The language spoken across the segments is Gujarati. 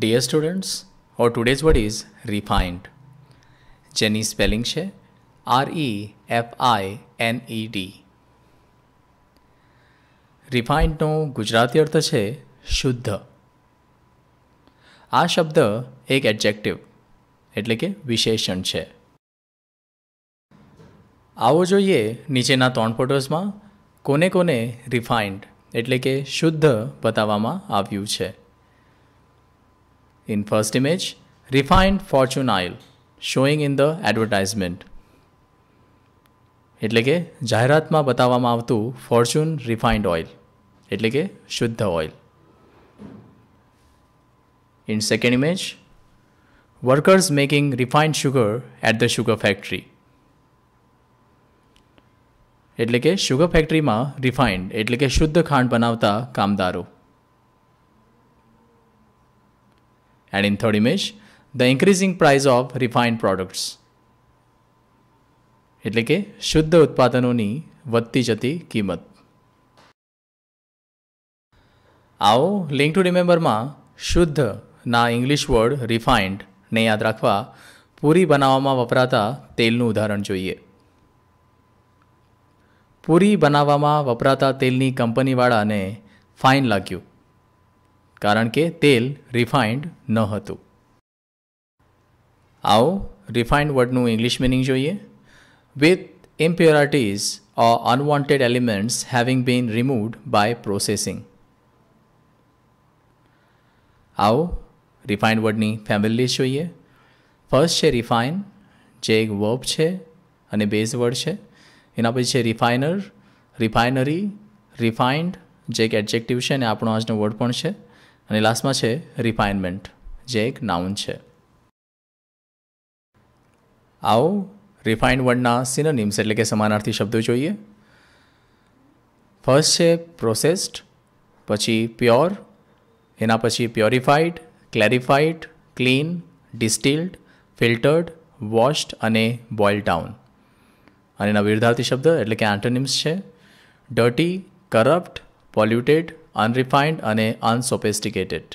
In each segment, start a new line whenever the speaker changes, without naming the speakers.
Dear students our today's word is refined જેની સ્પેલિંગ છે R E F I N E D રિફાઇન્ડનો ગુજરાતી અર્થ છે શુદ્ધ આ શબ્દ એક એડજેક્ટિવ એટલે કે વિશેષણ છે આવો જોઈએ નીચેના ત્રણ ફોટોઝમાં કોને કોને રિફાઇન્ડ એટલે કે શુદ્ધ બતાવવામાં આવ્યું છે In first image, refined fortune aisle showing in the advertisement. એટલે કે જાહેરાતમાં બતાવવામાં આવતું ફોર્ચ્યુન રિફાઇન્ડ ઓઇલ એટલે કે શુદ્ધ oil in second image workers making refined sugar at the sugar factory એટલે કે શુગર ફેક્ટરીમાં રિફાઇન્ડ એટલે કે શુદ્ધ ખાંડ બનાવતા કામદારો And in third image, the increasing price of refined products એટલે કે શુદ્ધ ઉત્પાદનોની વધતી જતી કિંમત આવો લિંક ટુ રિમેમ્બરમાં શુદ્ધના ઇંગ્લિશ વર્ડ રિફાઇન્ડને યાદ રાખવા પૂરી બનાવવામાં વપરાતા તેલનું ઉદાહરણ જોઈએ પૂરી બનાવવામાં વપરાતા તેલની કંપનીવાળાને ફાઇન લાગ્યું કારણ કે તેલ રિફાઇન્ડ ન હતું આવો રિફાઇન્ડ વર્ડનું ઇંગ્લિશ મિનિંગ જોઈએ with impurities or unwanted elements having been removed by processing આવો રિફાઇન્ડ વર્ડની ફેમિલી જોઈએ ફર્સ્ટ છે રિફાઇન જે એક વર્બ છે અને બેઝ વર્ડ છે એના પછી છે રિફાઇનર રિફાઇનરી રિફાઇન્ડ જે એક એડજેક્ટિવ છે અને આપણો આજનો વર્ડ પણ છે અને લાસ્ટમાં છે રિફાઇનમેન્ટ જે એક નાઉન છે આવો રિફાઇન્ડ વર્ડના સિનોનિમ્સ એટલે કે સમાનાર્થી શબ્દો જોઈએ ફર્સ્ટ છે પ્રોસેસ્ડ પછી પ્યોર એના પછી purified clarified clean distilled filtered washed અને બોઇલ ડાઉન અને એના વિરુદ્ધાર્થી શબ્દ એટલે કે એન્ટોનિમ્સ છે ડર્ટી કરપ્ટ પોલ્યુટેડ અનરિફાઇન્ડ અને અનસોફેસ્ટિકેટેડ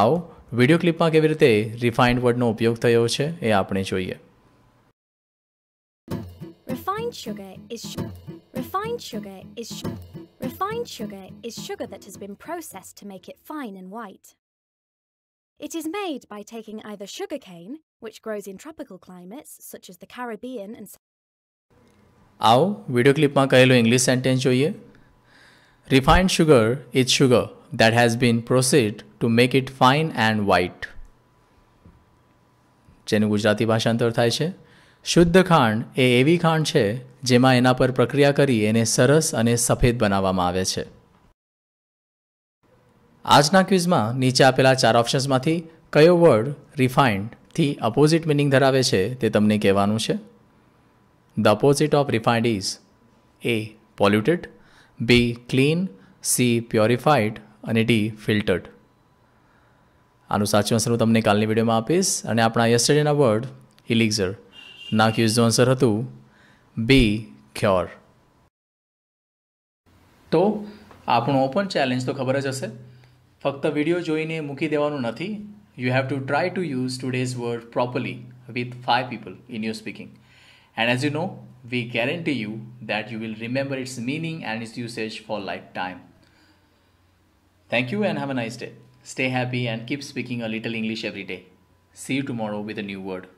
આવો વિડીયો ક્લિપમાં કેવી રીતે રિફાઇન્ડ વર્ડનો ઉપયોગ થયો છે એ આપણે જોઈએ Refined sugar is refined sugar is refined sugar is sugar that has been processed to make it fine and white. It is made by taking either sugarcane, which grows in tropical climates such as the Caribbean and આવો વિડીયો ક્લિપમાં કહેલું ઇંગ્લિશ સેન્ટેન્સ જોઈએ refined sugar is sugar that has been processed to make it fine and white જેનું ગુજરાતી ભાષાંતર થાય છે શુદ્ધ ખાંડ એ એવી ખાંડ છે જેમાં એના પર પ્રક્રિયા કરી એને સરસ અને સફેદ બનાવવામાં આવે છે આજના ક્વિઝમાં નીચે આપેલા ચાર ઓપ્શન્સમાંથી કયો વર્ડ રિફાઇન્ડથી અપોઝિટ મિનિંગ ધરાવે છે તે તમને કહેવાનું છે the opposite of refined is A. Polluted, B. Clean, C. Purified અને ડી Filtered. આનું સાચું આન્સર હું તમને કાલની વિડીયોમાં આપીશ અને આપણા યસ્ટરડેના વર્ડ ઇલિક્ઝર ના ક્યુઝનું આન્સર હતું બી ક્યોર તો આપણું ઓપન ચેલેન્જ તો ખબર જ હશે ફક્ત વિડીયો જોઈને મૂકી દેવાનું નથી you have to try to use today's word properly with five people in your speaking And as you know, we guarantee you that you will remember its meaning and its usage for lifetime. Thank you and have a nice day. Stay happy and keep speaking a little English every day. See you tomorrow with a new word.